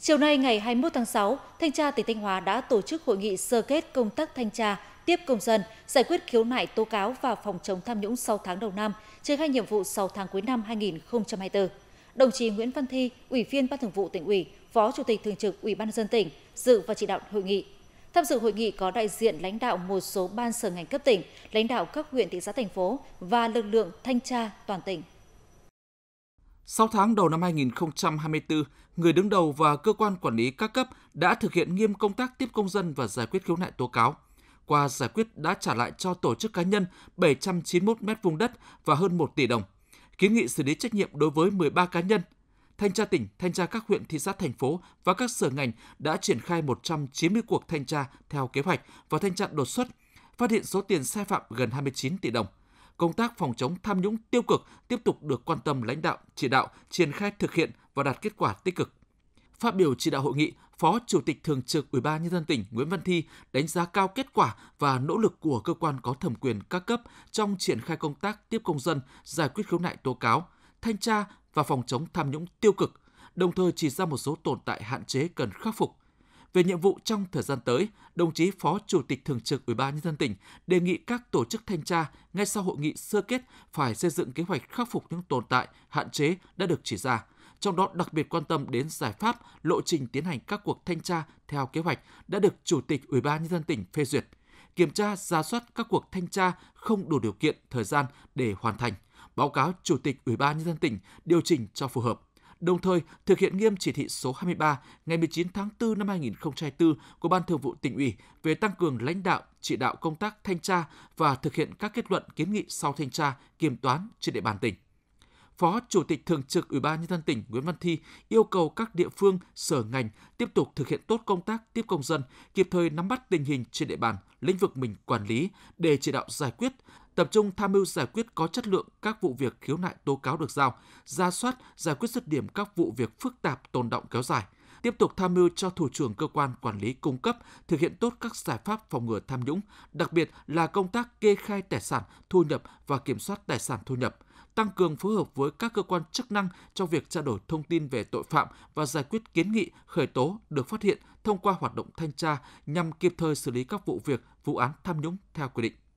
Chiều nay ngày 21 tháng 6, Thanh tra tỉnh Thanh Hóa đã tổ chức hội nghị sơ kết công tác thanh tra, tiếp công dân, giải quyết khiếu nại tố cáo và phòng chống tham nhũng 6 tháng đầu năm, triển khai nhiệm vụ 6 tháng cuối năm 2024. Đồng chí Nguyễn Văn Thi, Ủy viên Ban Thường vụ tỉnh ủy, Phó Chủ tịch Thường trực Ủy ban nhân dân tỉnh dự và chỉ đạo hội nghị. Tham dự hội nghị có đại diện lãnh đạo một số ban sở ngành cấp tỉnh, lãnh đạo các huyện thị xã thành phố và lực lượng thanh tra toàn tỉnh. 6 tháng đầu năm 2024, người đứng đầu và cơ quan quản lý các cấp đã thực hiện nghiêm công tác tiếp công dân và giải quyết khiếu nại tố cáo. Qua giải quyết đã trả lại cho tổ chức cá nhân 791 mét vuông đất và hơn 1 tỷ đồng. Kiến nghị xử lý trách nhiệm đối với 13 cá nhân. Thanh tra tỉnh, thanh tra các huyện, thị xã, thành phố và các sở ngành đã triển khai 190 cuộc thanh tra theo kế hoạch và thanh tra đột xuất, phát hiện số tiền sai phạm gần 29 tỷ đồng công tác phòng chống tham nhũng tiêu cực tiếp tục được quan tâm lãnh đạo, chỉ đạo, triển khai thực hiện và đạt kết quả tích cực. Phát biểu chỉ đạo hội nghị, Phó Chủ tịch Thường trực Ủy ban nhân dân tỉnh Nguyễn Văn Thi đánh giá cao kết quả và nỗ lực của cơ quan có thẩm quyền các cấp trong triển khai công tác tiếp công dân, giải quyết khiếu nại tố cáo, thanh tra và phòng chống tham nhũng tiêu cực, đồng thời chỉ ra một số tồn tại hạn chế cần khắc phục – về nhiệm vụ trong thời gian tới, đồng chí Phó Chủ tịch Thường trực Ủy ban nhân dân tỉnh đề nghị các tổ chức thanh tra ngay sau hội nghị sơ kết phải xây dựng kế hoạch khắc phục những tồn tại, hạn chế đã được chỉ ra, trong đó đặc biệt quan tâm đến giải pháp, lộ trình tiến hành các cuộc thanh tra theo kế hoạch đã được Chủ tịch Ủy ban nhân dân tỉnh phê duyệt kiểm tra ra soát các cuộc thanh tra không đủ điều kiện thời gian để hoàn thành, báo cáo Chủ tịch Ủy ban nhân dân tỉnh điều chỉnh cho phù hợp đồng thời thực hiện nghiêm chỉ thị số 23 ngày 19 tháng 4 năm 2024 của Ban Thường vụ tỉnh ủy về tăng cường lãnh đạo, chỉ đạo công tác thanh tra và thực hiện các kết luận kiến nghị sau thanh tra, kiểm toán trên địa bàn tỉnh. Phó Chủ tịch Thường trực Ủy ban Nhân dân tỉnh Nguyễn Văn Thi yêu cầu các địa phương, sở ngành tiếp tục thực hiện tốt công tác tiếp công dân, kịp thời nắm bắt tình hình trên địa bàn, lĩnh vực mình quản lý để chỉ đạo giải quyết, tập trung tham mưu giải quyết có chất lượng các vụ việc khiếu nại tố cáo được giao, ra soát, giải quyết dứt điểm các vụ việc phức tạp tồn động kéo dài, tiếp tục tham mưu cho thủ trưởng cơ quan quản lý cung cấp thực hiện tốt các giải pháp phòng ngừa tham nhũng, đặc biệt là công tác kê khai tài sản, thu nhập và kiểm soát tài sản thu nhập, tăng cường phối hợp với các cơ quan chức năng trong việc trao đổi thông tin về tội phạm và giải quyết kiến nghị khởi tố được phát hiện thông qua hoạt động thanh tra nhằm kịp thời xử lý các vụ việc, vụ án tham nhũng theo quy định.